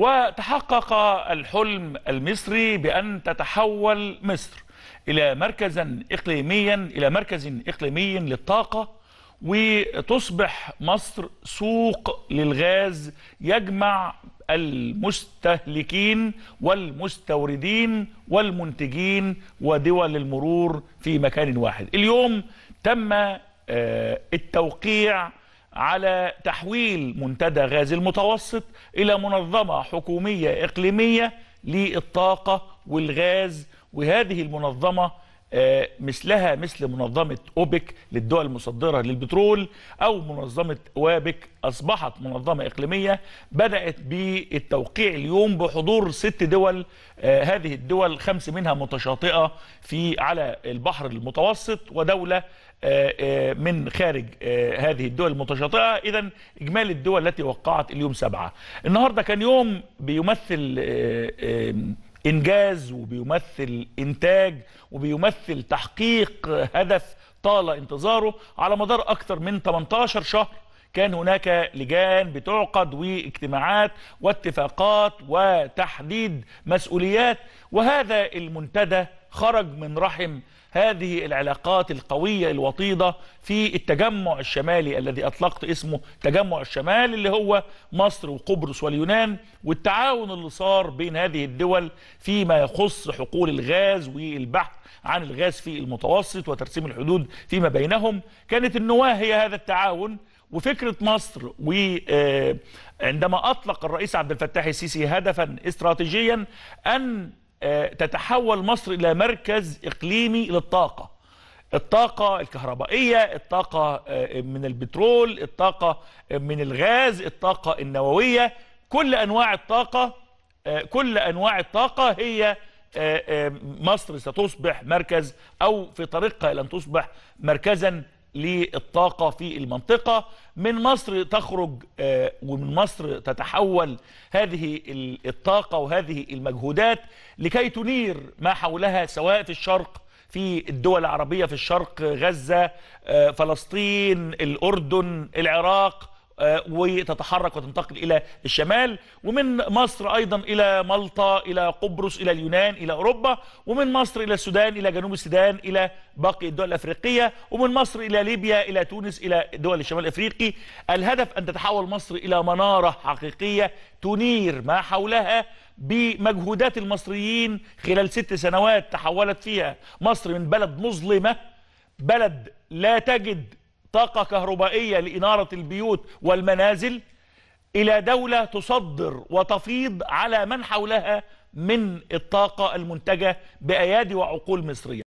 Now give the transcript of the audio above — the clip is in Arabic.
وتحقق الحلم المصري بأن تتحول مصر إلى مركزا إقليميا إلى مركز إقليمي للطاقة وتصبح مصر سوق للغاز يجمع المستهلكين والمستوردين والمنتجين ودول المرور في مكان واحد اليوم تم آه، التوقيع على تحويل منتدى غاز المتوسط إلى منظمة حكومية إقليمية للطاقة والغاز وهذه المنظمة آه، مثلها مثل منظمة أوبك للدول المصدرة للبترول أو منظمة وابك أصبحت منظمة إقليمية بدأت بالتوقيع اليوم بحضور ست دول آه، هذه الدول خمس منها متشاطئة في على البحر المتوسط ودولة آه، من خارج هذه الدول المتشاطئة إذا إجمالي الدول التي وقعت اليوم سبعة النهاردة كان يوم بيمثل انجاز وبيمثل انتاج وبيمثل تحقيق هدف طال انتظاره على مدار اكثر من 18 شهر كان هناك لجان بتعقد واجتماعات واتفاقات وتحديد مسؤوليات وهذا المنتدى خرج من رحم هذه العلاقات القوية الوطيدة في التجمع الشمالي الذي أطلقت اسمه تجمع الشمال اللي هو مصر وقبرص واليونان والتعاون اللي صار بين هذه الدول فيما يخص حقول الغاز والبحث عن الغاز في المتوسط وترسيم الحدود فيما بينهم كانت النواة هي هذا التعاون وفكرة مصر وعندما آه، أطلق الرئيس عبد الفتاح السيسي هدفا استراتيجيا أن تتحول مصر إلى مركز إقليمي للطاقة الطاقة الكهربائية الطاقة آه، من البترول الطاقة من الغاز الطاقة النووية كل أنواع الطاقة آه، كل أنواع الطاقة هي آه، مصر ستصبح مركز أو في طريقها إلى أن تصبح مركزا للطاقة في المنطقة من مصر تخرج آه، ومن مصر تتحول هذه الطاقة وهذه المجهودات لكي تنير ما حولها سواء في الشرق في الدول العربية في الشرق غزة آه، فلسطين الأردن العراق آه، وتتحرك وتنتقل إلى الشمال ومن مصر أيضا إلى مالطا إلى قبرص إلى اليونان إلى أوروبا ومن مصر إلى السودان إلى جنوب السودان إلى باقي الدول الأفريقية ومن مصر إلى ليبيا إلى تونس إلى دول الشمال الأفريقي الهدف أن تتحول مصر إلى منارة حقيقية تنير ما حولها بمجهودات المصريين خلال ست سنوات تحولت فيها مصر من بلد مظلمة بلد لا تجد طاقة كهربائية لإنارة البيوت والمنازل إلى دولة تصدر وتفيض على من حولها من الطاقة المنتجة بأيادي وعقول مصرية